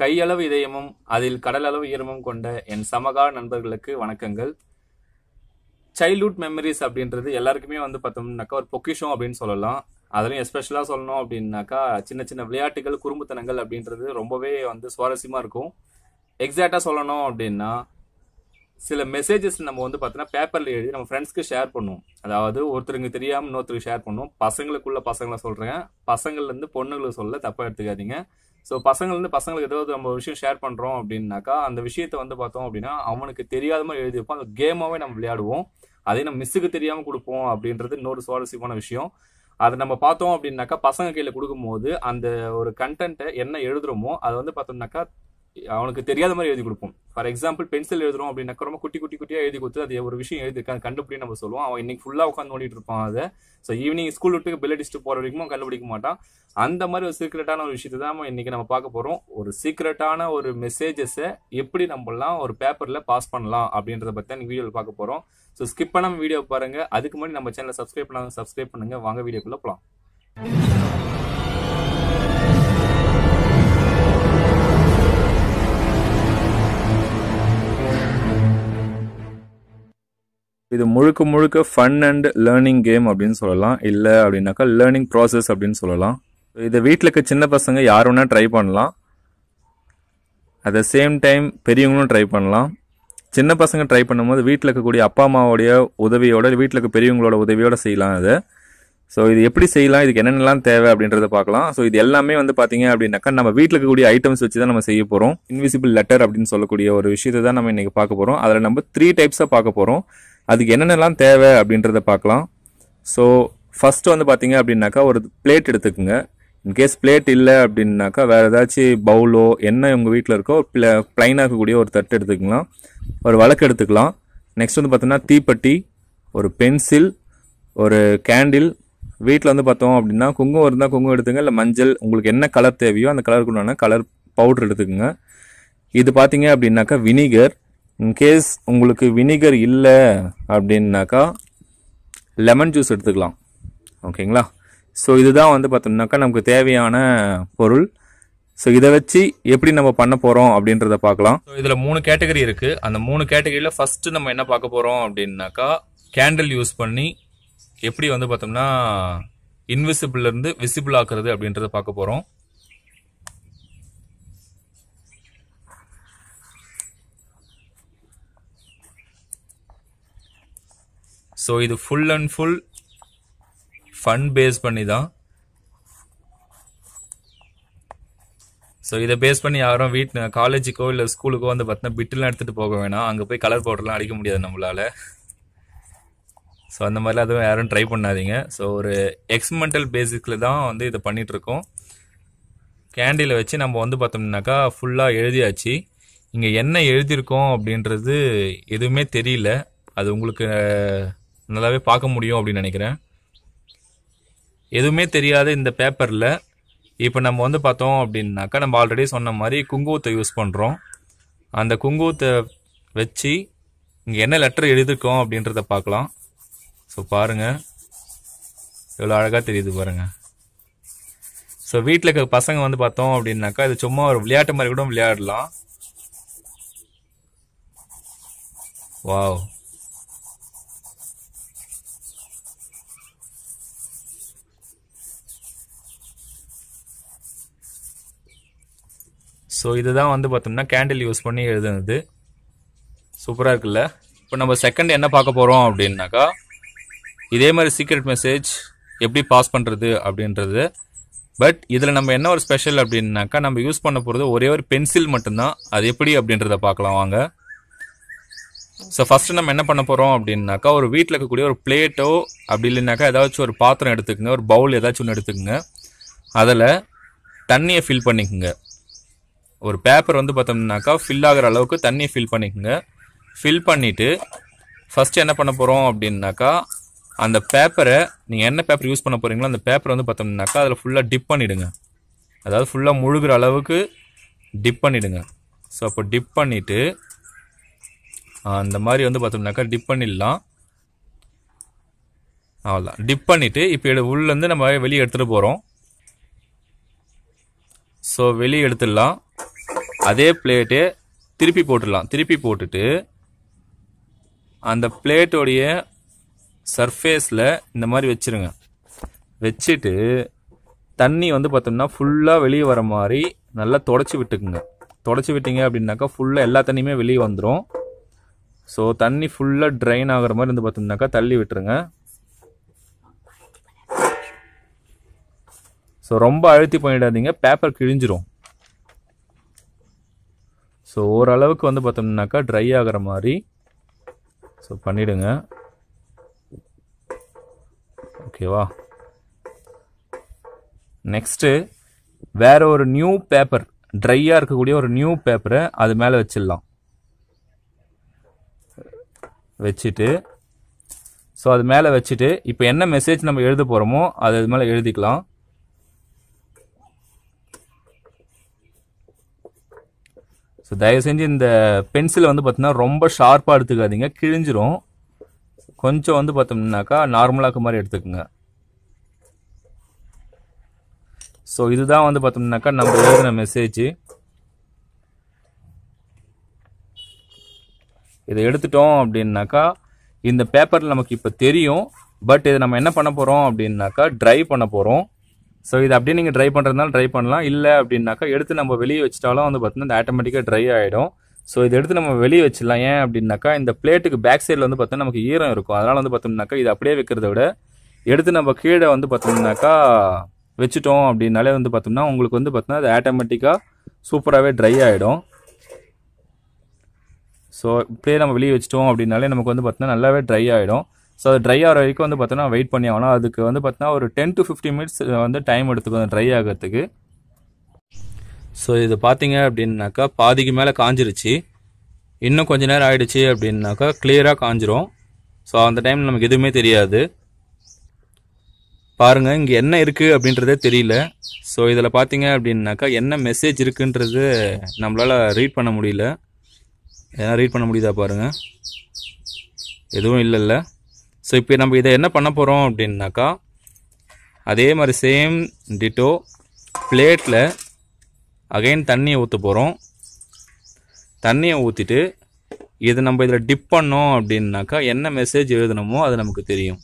கையளவு இதயமும் அதில் கடலளவு ஈரமும் கொண்ட என் சமகால நண்பர்களுக்கு வணக்கங்கள் சைல்ட்ஹுட் மெமரிஸ் அப்படின்றது எல்லாருக்குமே வந்து பார்த்தோம்னாக்கா ஒரு பொக்கிஷம் அப்படின்னு சொல்லலாம் அதிலும் எஸ்பெஷலாக சொல்லணும் அப்படின்னாக்கா சின்ன சின்ன விளையாட்டுகள் குறும்புத்தனங்கள் அப்படின்றது ரொம்பவே வந்து சுவாரஸ்யமாக இருக்கும் எக்ஸாக்டாக சொல்லணும் அப்படின்னா சில மெசேஜஸ் நம்ம வந்து பார்த்தோன்னா பேப்பரில் எழுதி நம்ம ஃப்ரெண்ட்ஸ்க்கு ஷேர் பண்ணுவோம் அதாவது ஒருத்தருக்கு தெரியாமல் இன்னொருத்தருக்கு ஷேர் பண்ணுவோம் பசங்களுக்குள்ள பசங்களை சொல்கிறேன் பசங்கள்லேருந்து பொண்ணுங்களுக்கு சொல்ல தப்பாக எடுத்துக்காதீங்க ஸோ பசங்க வந்து பசங்களுக்கு ஏதாவது நம்ம விஷயம் ஷேர் பண்ணுறோம் அப்படின்னாக்கா அந்த விஷயத்தை வந்து பார்த்தோம் அப்படின்னா அவனுக்கு தெரியாத மாதிரி எழுதி வைப்போம் அந்த கேமாகவே நம்ம விளையாடுவோம் அதே நம்ம மிஸ்ஸுக்கு தெரியாமல் கொடுப்போம் அப்படின்றது இன்னொரு சுவாரஸ்யமான விஷயம் அதை நம்ம பார்த்தோம் அப்படின்னாக்கா பசங்க கையில் கொடுக்கும்போது அந்த ஒரு கண்டென்ட்டை என்ன எழுதுறோமோ அதை வந்து பார்த்தோம்னாக்கா அவனுக்கு தெரியாத மாதிரி எழுதி கொடுப்போம் ஃபார் எக்ஸாம்பிள் பென்சில் எழுதுறோம் அப்படின்னா ரொம்ப குட்டி குட்டி குட்டியாக எழுதி கொடுத்து அது ஒரு விஷயம் எழுதிருக்கான் கண்டுபிடி நம்ம சொல்லுவோம் அவன் இன்னைக்கு ஃபுல்லாக உட்காந்து ஓடிட்டு இருப்பான் அதை ஸோ ஈவினிங் ஸ்கூல் விட்டு பெல் அடிச்சுட்டு போகிற வரைக்கும் கண்டுபிடிக்க மாட்டான் அந்த மாதிரி ஒரு சீக்ரெட்டான ஒரு விஷயத்தை தான் இன்னைக்கு நம்ம பார்க்க போகிறோம் ஒரு சீக்ரெட்டான ஒரு மெசேஜஸை எப்படி நம்மளாம் ஒரு பேப்பரில் பாஸ் பண்ணலாம் அப்படின்றத பற்றி தான் வீடியோவில் பார்க்க போகிறோம் ஸோ ஸ்கிப் பண்ணாமல் வீடியோ பாருங்கள் அதுக்கு முன்னாடி நம்ம சேனலில் சப்ஸ்கிரைப் பண்ணாங்க சப்ஸ்கிரைப் பண்ணுங்க வாங்க வீடியோக்குள்ளே போகலாம் இது முழுக்க முழுக்க ஃபன் அண்ட் லேர்னிங் கேம் அப்படின்னு சொல்லலாம் இல்லை அப்படின்னாக்கா லேர்னிங் ப்ராசஸ் அப்படின்னு சொல்லலாம் இதை வீட்டில் இருக்க சின்ன பசங்க யார் வேணால் ட்ரை பண்ணலாம் அட் த சேம் டைம் பெரியவங்களும் ட்ரை பண்ணலாம் சின்ன பசங்க ட்ரை பண்ணும்போது வீட்டில் இருக்கக்கூடிய அப்பா அம்மாவோடைய உதவியோட வீட்டில் இருக்க பெரியவங்களோட உதவியோட செய்யலாம் அது ஸோ இது எப்படி செய்யலாம் இதுக்கு என்னென்னலாம் தேவை அப்படின்றத பார்க்கலாம் ஸோ இது எல்லாமே வந்து பார்த்தீங்க அப்படின்னாக்கா நம்ம வீட்டில் இருக்கக்கூடிய ஐட்டம்ஸ் வச்சு தான் நம்ம செய்ய போகிறோம் இன்விசிபிள் லெட்டர் அப்படின்னு சொல்லக்கூடிய ஒரு விஷயத்தை தான் நம்ம இன்றைக்கி பார்க்க போகிறோம் அதில் நம்ம த்ரீ டைப்ஸாக பார்க்க போகிறோம் அதுக்கு என்னென்னலாம் தேவை அப்படின்றத பார்க்கலாம் ஸோ ஃபஸ்ட்டு வந்து பார்த்தீங்க அப்படின்னாக்கா ஒரு பிளேட் எடுத்துக்கோங்க இன்கேஸ் பிளேட் இல்லை அப்படின்னாக்கா வேறு ஏதாச்சும் பவுலோ என்ன உங்கள் வீட்டில் இருக்கோ ப்ள ப்ளைனாக இருக்கக்கூடிய ஒரு தட்டு எடுத்துக்கலாம் ஒரு வழக்கு எடுத்துக்கலாம் நெக்ஸ்ட் வந்து பார்த்தீங்கன்னா தீப்பெட்டி ஒரு பென்சில் ஒரு கேண்டில் வீட்டில் வந்து பார்த்தோம் அப்படின்னா குங்குமம் இருந்தால் குங்குமம் எடுத்துங்க இல்லை மஞ்சள் உங்களுக்கு என்ன கலர் தேவையோ அந்த கலருக்கு உண்டான கலர் பவுட்ரு எடுத்துக்கோங்க இது பார்த்தீங்க அப்படின்னாக்கா வினிகர் இன்கேஸ் உங்களுக்கு வினிகர் இல்லை அப்படின்னாக்கா லெமன் ஜூஸ் எடுத்துக்கலாம் ஓகேங்களா ஸோ இதுதான் வந்து பார்த்தோம்னாக்கா நமக்கு தேவையான பொருள் ஸோ இதை வச்சு எப்படி நம்ம பண்ண போகிறோம் அப்படின்றத பார்க்கலாம் ஸோ இதில் மூணு கேட்டகரி இருக்குது அந்த மூணு கேட்டகரியில் ஃபஸ்ட்டு நம்ம என்ன பார்க்க போகிறோம் அப்படின்னாக்கா கேண்டில் யூஸ் பண்ணி எப்படி வந்து பார்த்தோம்னா இன்விசிபிள்லேருந்து விசிபிள் ஆக்குறது அப்படின்றத பார்க்க போகிறோம் ஸோ இது full and full fun face பண்ணி தான் ஸோ இதை பேஸ் பண்ணி யாரும் வீட்டு காலேஜுக்கோ இல்லை ஸ்கூலுக்கோ வந்து பார்த்தீங்கன்னா பிட்டுலாம் எடுத்துகிட்டு போக வேணாம் அங்கே போய் கலர் பவுடர்லாம் அடிக்க முடியாது நம்மளால் ஸோ அந்த மாதிரிலாம் அதுவும் யாரும் ட்ரை பண்ணாதீங்க ஸோ ஒரு எக்ஸ்மெண்டல் பேசிக்கில் தான் வந்து இதை பண்ணிகிட்ருக்கோம் கேண்டில் வச்சு நம்ம வந்து பார்த்தோம்னாக்கா ஃபுல்லாக எழுதியாச்சு இங்கே என்ன எழுதியிருக்கோம் அப்படின்றது எதுவுமே தெரியல அது உங்களுக்கு நல்லாவே பார்க்க முடியும் அப்படின்னு நினைக்கிறேன் எதுவுமே தெரியாத இந்த பேப்பரில் இப்போ நம்ம வந்து பார்த்தோம் அப்படின்னாக்கா நம்ம ஆல்ரெடி சொன்ன மாதிரி குங்குவத்தை யூஸ் பண்ணுறோம் அந்த குங்குவத்தை வச்சு இங்கே என்ன லெட்டர் எழுதிருக்கோம் அப்படின்றத பார்க்கலாம் ஸோ பாருங்கள் எவ்வளோ அழகாக தெரியுது பாருங்கள் ஸோ வீட்டில் இருக்க பசங்க வந்து பார்த்தோம் அப்படின்னாக்கா இது சும்மா ஒரு விளையாட்டு மாதிரி கூட விளையாடலாம் வாவ் ஸோ இதுதான் வந்து பார்த்தோம்னா கேண்டில் யூஸ் பண்ணி எழுதுனது சூப்பராக இருக்குல்ல இப்போ நம்ம செகண்ட் என்ன பார்க்க போகிறோம் அப்படின்னாக்கா இதே மாதிரி சீக்ரெட் மெசேஜ் எப்படி பாஸ் பண்ணுறது அப்படின்றது பட் இதில் நம்ம என்ன ஒரு ஸ்பெஷல் அப்படின்னாக்கா நம்ம யூஸ் பண்ண போகிறது ஒரே ஒரு பென்சில் மட்டும்தான் அது எப்படி அப்படின்றத பார்க்கலாம் வாங்க ஸோ ஃபஸ்ட்டு நம்ம என்ன பண்ண போகிறோம் அப்படின்னாக்கா ஒரு வீட்டில் இருக்கக்கூடிய ஒரு பிளேட்டோ அப்படி இல்லைன்னாக்கா ஏதாச்சும் ஒரு பாத்திரம் எடுத்துக்கோங்க ஒரு பவுல் ஏதாச்சும் ஒன்று எடுத்துக்கோங்க அதில் தண்ணியை ஃபில் பண்ணிக்கோங்க ஒரு பேப்பர் வந்து பார்த்தோம்னாக்கா ஃபில் ஆகிற அளவுக்கு தண்ணியை ஃபில் பண்ணிக்கோங்க ஃபில் பண்ணிவிட்டு ஃபஸ்ட்டு என்ன பண்ண போகிறோம் அப்படின்னாக்கா அந்த பேப்பரை நீங்கள் என்ன பேப்பர் யூஸ் பண்ண போகிறீங்களோ அந்த பேப்பர் வந்து பார்த்தோம்னாக்கா அதில் ஃபுல்லாக டிப் பண்ணிவிடுங்க அதாவது ஃபுல்லாக முழுகிற அளவுக்கு டிப் பண்ணிவிடுங்க ஸோ அப்போ டிப் பண்ணிவிட்டு அந்த மாதிரி வந்து பார்த்தோம்னாக்கா டிப் பண்ணிடலாம் அவ்வளோதான் டிப் பண்ணிவிட்டு இப்போ உள்ளேருந்து நம்ம வெளியே எடுத்துகிட்டு போகிறோம் ஸோ வெளியே எடுத்துடலாம் அதே பிளேட்டே திருப்பி போட்டுடலாம் திருப்பி போட்டுட்டு அந்த பிளேட்டோடைய சர்ஃபேஸில் இந்த மாதிரி வச்சுருங்க வச்சுட்டு தண்ணி வந்து பார்த்தோம்னா ஃபுல்லாக வெளியே வர மாதிரி நல்லா தொடச்சி விட்டுக்குங்க தொடச்சி விட்டீங்க அப்படின்னாக்கா ஃபுல்லாக எல்லா தண்ணியுமே வெளியே வந்துடும் ஸோ தண்ணி ஃபுல்லாக ட்ரைன் ஆகிற மாதிரி வந்து பார்த்தோம்னாக்கா தள்ளி விட்டுருங்க ஸோ ரொம்ப அழுத்தி பண்ணிடாதீங்க பேப்பர் கிழிஞ்சிரும் ஸோ ஓரளவுக்கு வந்து பார்த்தோம்னாக்கா ட்ரை ஆகிற மாதிரி ஸோ பண்ணிவிடுங்க ஓகேவா நெக்ஸ்ட்டு வேறு ஒரு நியூ பேப்பர் ட்ரையாக இருக்கக்கூடிய ஒரு நியூ பேப்பரை அது மேலே வச்சிடலாம் வச்சுட்டு ஸோ அது மேலே வச்சுட்டு இப்போ என்ன மெசேஜ் நம்ம எழுத போகிறோமோ அது அது மேலே எழுதிக்கலாம் ஸோ தயவு செஞ்சு இந்த பென்சிலை வந்து பார்த்தீங்கன்னா ரொம்ப ஷார்ப்பாக எடுத்துக்காதீங்க கிழிஞ்சிரும் கொஞ்சம் வந்து பார்த்தோம்னாக்கா நார்மலாக மாதிரி எடுத்துக்கோங்க ஸோ இதுதான் வந்து பார்த்தோம்னாக்கா நம்ம எழுதின மெசேஜ் இதை எடுத்துட்டோம் அப்படின்னாக்கா இந்த பேப்பரில் நமக்கு இப்போ தெரியும் பட் இதை நம்ம என்ன பண்ண போகிறோம் அப்படின்னாக்கா ட்ரை பண்ண போகிறோம் ஸோ இது அப்படியே நீங்கள் ட்ரை பண்ணுறதுனால ட்ரை பண்ணலாம் இல்லை அப்படின்னாக்கா எடுத்து நம்ம வெளியே வச்சிட்டாலும் வந்து பார்த்தீங்கன்னா இந்த ஆட்டோமேட்டிக்காக ட்ரை ஆகிடும் ஸோ இதை எடுத்து நம்ம வெளியே வச்சிடலாம் ஏன் அப்படின்னாக்கா இந்த பிளேட்டுக்கு பேக் சைடில் வந்து பார்த்தோன்னா நமக்கு ஈரம் இருக்கும் அதனால் வந்து பார்த்தோம்னாக்கா இது அப்படியே வைக்கிறத விட எடுத்து நம்ம கீழே வந்து பார்த்தோம்னாக்கா வச்சுட்டோம் அப்படின்னாலே வந்து பார்த்தோம்னா உங்களுக்கு வந்து பார்த்தோம்னா அது ஆட்டோமேட்டிக்காக சூப்பராகவே ட்ரை ஆகிடும் ஸோ இப்படியே நம்ம வெளியே வச்சிட்டோம் அப்படின்னாலே நமக்கு வந்து பார்த்தோம்னா நல்லாவே ட்ரை ஆகிடும் ஸோ ட்ரை ஆகிற வரைக்கும் வந்து பார்த்தோன்னா வெயிட் பண்ணி ஆகணும் அதுக்கு வந்து பார்த்தீங்கன்னா ஒரு டென் டு ஃபிஃப்டி மினிட்ஸ் வந்து டைம் எடுத்துக்கும் ட்ரை ஆகிறதுக்கு ஸோ இது பார்த்தீங்க அப்படின்னாக்கா பாதிக்கு மேலே காஞ்சிருச்சு இன்னும் கொஞ்சம் நேரம் ஆகிடுச்சி அப்படின்னாக்கா கிளியராக காஞ்சிரும் ஸோ அந்த டைம் நமக்கு எதுவுமே தெரியாது பாருங்கள் இங்கே என்ன இருக்குது அப்படின்றதே தெரியல ஸோ இதில் பார்த்தீங்க அப்படின்னாக்கா என்ன மெசேஜ் இருக்குன்றது நம்மளால் ரீட் பண்ண முடியல ஏன்னா ரீட் பண்ண முடியுதா பாருங்கள் எதுவும் இல்லைல்ல ஸோ இப்போ நம்ம இதை என்ன பண்ண போகிறோம் அப்படின்னாக்கா அதே மாதிரி சேம் டிட்டோ பிளேட்டில் அகைன் தண்ணியை ஊற்ற போகிறோம் தண்ணியை ஊற்றிட்டு இது நம்ம இதில் டிப் பண்ணோம் அப்படின்னாக்கா என்ன மெசேஜ் எழுதணுமோ அது நமக்கு தெரியும்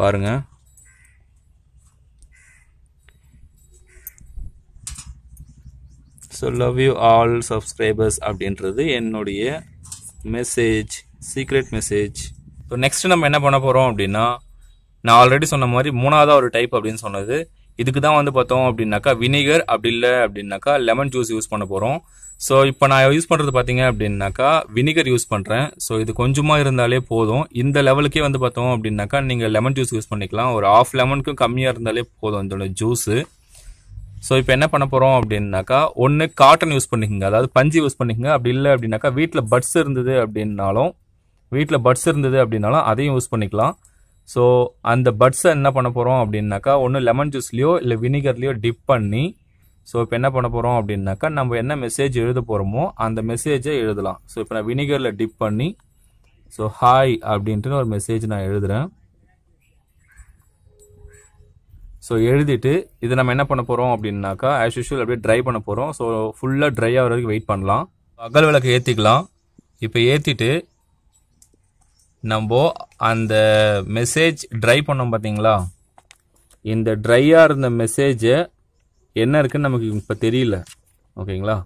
பாருங்கள் so love you all subscribers அப்படின்றது என்னுடைய மெசேஜ் சீக்ரெட் மெசேஜ் இப்போ நெக்ஸ்ட் நம்ம என்ன பண்ண போகிறோம் அப்படின்னா நான் ஆல்ரெடி சொன்ன மாதிரி மூணாவதாக ஒரு டைப் அப்படின்னு சொன்னது இதுக்கு தான் வந்து பார்த்தோம் அப்படின்னாக்கா வினிகர் அப்படி இல்லை அப்படின்னாக்கா லெமன் ஜூஸ் யூஸ் பண்ண போகிறோம் ஸோ இப்போ நான் யூஸ் பண்ணுறது பார்த்தீங்க அப்படின்னாக்கா வினிகர் யூஸ் பண்ணுறேன் ஸோ இது கொஞ்சமாக இருந்தாலே போதும் இந்த லெவலுக்கே வந்து பார்த்தோம் அப்படின்னாக்கா நீங்கள் லெமன் ஜூஸ் யூஸ் பண்ணிக்கலாம் ஒரு ஆஃப் லெமனுக்கும் கம்மியாக இருந்தாலே போதும் இதோட ஜூஸு ஸோ இப்போ என்ன பண்ண போகிறோம் அப்படின்னாக்கா ஒன்று காட்டன் யூஸ் பண்ணிக்கோங்க அதாவது பஞ்சு யூஸ் பண்ணிக்கோங்க அப்படி இல்லை அப்படின்னாக்கா வீட்டில் பட்ஸ் இருந்தது அப்படின்னாலும் வீட்டில் பட்ஸ் இருந்தது அப்படின்னாலும் அதையும் யூஸ் பண்ணிக்கலாம் ஸோ அந்த பட்ஸை என்ன பண்ண போகிறோம் அப்படின்னாக்கா ஒன்று லெமன் ஜூஸ்லேயோ இல்லை வினிகர்லேயோ டிப் பண்ணி ஸோ இப்போ என்ன பண்ண போகிறோம் அப்படின்னாக்கா நம்ம என்ன மெசேஜ் எழுத போகிறோமோ அந்த மெசேஜை எழுதலாம் ஸோ இப்போ நான் வினிகரில் டிப் பண்ணி ஸோ ஹாய் அப்படின்ட்டுன்னு ஒரு மெசேஜ் நான் எழுதுகிறேன் ஸோ எழுதிட்டு இதை நம்ம என்ன பண்ண போகிறோம் அப்படின்னாக்கா ஆஸ் யூஷுவல் அப்படியே ட்ரை பண்ண போகிறோம் ஸோ ஃபுல்லாக ட்ரை ஆகிற வரைக்கும் வெயிட் பண்ணலாம் அகல் விளக்கு ஏற்றிக்கலாம் இப்போ ஏற்றிட்டு நம்ம அந்த மெசேஜ் ட்ரை பண்ணோம் பார்த்தீங்களா இந்த ட்ரையாக இருந்த மெசேஜை என்ன இருக்குன்னு நமக்கு இப்போ தெரியல ஓகேங்களா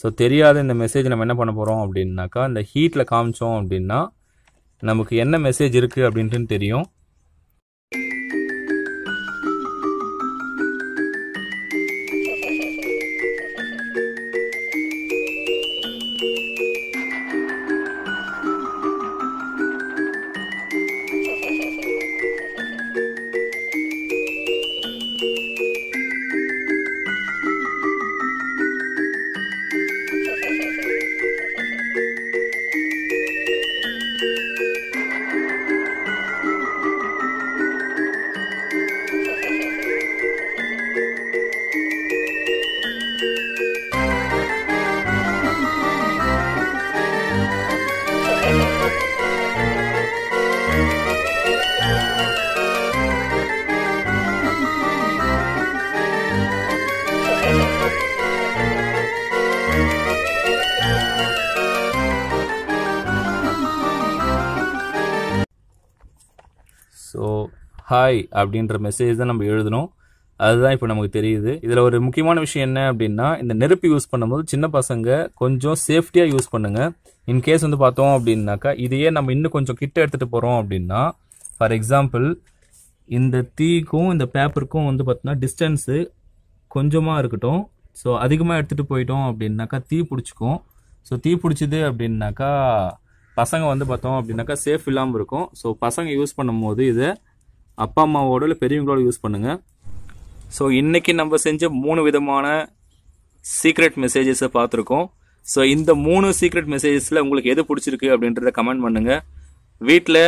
ஸோ தெரியாத இந்த மெசேஜ் நம்ம என்ன பண்ண போகிறோம் அப்படின்னாக்கா இந்த ஹீட்டில் காமிச்சோம் அப்படின்னா நமக்கு என்ன மெசேஜ் இருக்குது அப்படின்ட்டு தெரியும் ஸோ ஹாய் அப்படின்ற மெசேஜ் தான் நம்ம எழுதணும் அதுதான் இப்போ நமக்கு தெரியுது இதில் ஒரு முக்கியமான விஷயம் என்ன அப்படின்னா இந்த நெருப்பு யூஸ் பண்ணும்போது சின்ன பசங்க கொஞ்சம் சேஃப்டியாக யூஸ் பண்ணுங்கள் இன்கேஸ் வந்து பார்த்தோம் அப்படின்னாக்கா இதையே நம்ம இன்னும் கொஞ்சம் கிட்ட எடுத்துகிட்டு போகிறோம் அப்படின்னா ஃபார் எக்ஸாம்பிள் இந்த தீக்கும் இந்த பேப்பருக்கும் வந்து பார்த்தோன்னா டிஸ்டன்ஸு கொஞ்சமாக இருக்கட்டும் ஸோ அதிகமாக எடுத்துகிட்டு போயிட்டோம் அப்படின்னாக்கா தீ பிடிச்சிக்கும் ஸோ தீ பிடிச்சிது அப்படின்னாக்கா பசங்க வந்து பார்த்தோம் அப்படின்னாக்கா சேஃப் இல்லாமல் இருக்கும் ஸோ பசங்க யூஸ் பண்ணும்போது இதை அப்பா அம்மாவோட இல்லை பெரியவங்களோட யூஸ் பண்ணுங்கள் ஸோ இன்றைக்கி நம்ம செஞ்ச மூணு விதமான சீக்ரெட் மெசேஜஸை பார்த்துருக்கோம் ஸோ இந்த மூணு சீக்ரெட் மெசேஜஸில் உங்களுக்கு எது பிடிச்சிருக்கு அப்படின்றத கமெண்ட் பண்ணுங்கள் வீட்டில்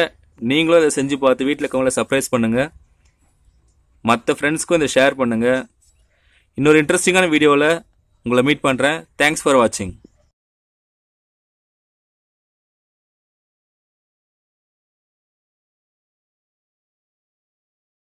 நீங்களும் அதை செஞ்சு பார்த்து வீட்டில் இருக்கவங்கள சர்ப்ரைஸ் பண்ணுங்கள் மற்ற ஃப்ரெண்ட்ஸ்க்கும் இதை ஷேர் பண்ணுங்கள் இன்னொரு இன்ட்ரெஸ்டிங்கான வீடியோவில் உங்களை மீட் பண்ணுறேன் தேங்க்ஸ் ஃபார் வாட்சிங்